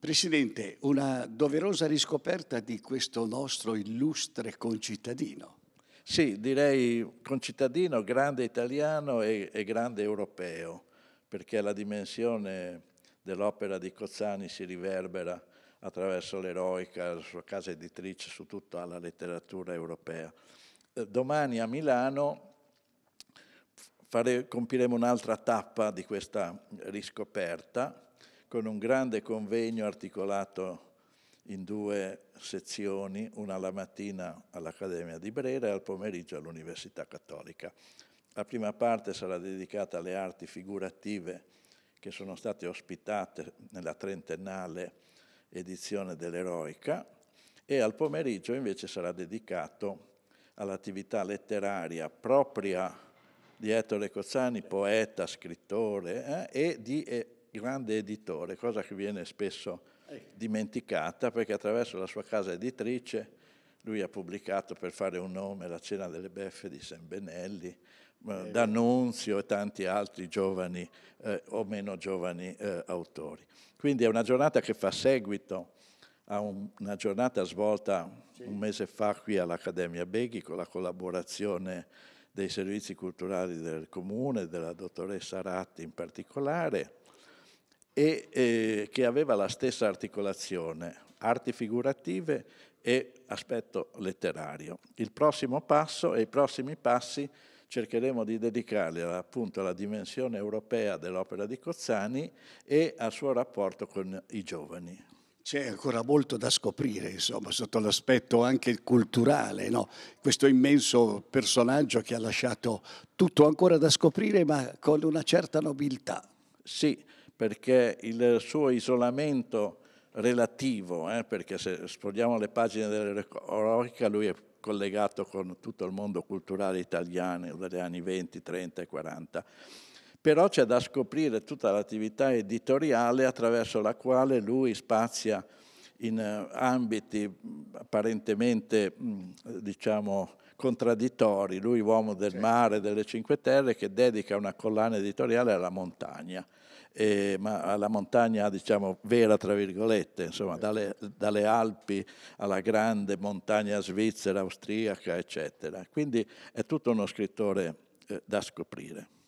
Presidente, una doverosa riscoperta di questo nostro illustre concittadino. Sì, direi concittadino grande italiano e, e grande europeo, perché la dimensione dell'opera di Cozzani si riverbera attraverso l'eroica, la sua casa editrice, su tutta la letteratura europea. Eh, domani a Milano fare, compiremo un'altra tappa di questa riscoperta con un grande convegno articolato in due sezioni, una alla mattina all'Accademia di Brera e al pomeriggio all'Università Cattolica. La prima parte sarà dedicata alle arti figurative che sono state ospitate nella trentennale edizione dell'Eroica e al pomeriggio invece sarà dedicato all'attività letteraria propria di Ettore Cozzani, poeta, scrittore eh, e di eh, grande editore, cosa che viene spesso dimenticata perché attraverso la sua casa editrice lui ha pubblicato, per fare un nome, La cena delle beffe di Sembenelli, eh, eh, D'Annunzio e tanti altri giovani eh, o meno giovani eh, autori. Quindi è una giornata che fa seguito a un, una giornata svolta un mese fa qui all'Accademia Beghi con la collaborazione dei servizi culturali del comune, della dottoressa Ratti in particolare, e eh, che aveva la stessa articolazione, arti figurative e aspetto letterario. Il prossimo passo e i prossimi passi cercheremo di dedicarli appunto alla dimensione europea dell'opera di Cozzani e al suo rapporto con i giovani. C'è ancora molto da scoprire, insomma, sotto l'aspetto anche culturale, no? questo immenso personaggio che ha lasciato tutto ancora da scoprire, ma con una certa nobiltà. Sì, perché il suo isolamento relativo, eh, perché se sfogliamo le pagine dell'Eroica lui è collegato con tutto il mondo culturale italiano dagli anni 20, 30 e 40. Però c'è da scoprire tutta l'attività editoriale attraverso la quale lui spazia in eh, ambiti apparentemente diciamo, contraddittori, lui uomo del mare, delle Cinque Terre, che dedica una collana editoriale alla montagna, e, ma alla montagna diciamo vera, tra virgolette, insomma, dalle, dalle, Alpi alla grande montagna svizzera, austriaca, eccetera. Quindi è tutto uno scrittore eh, da scoprire.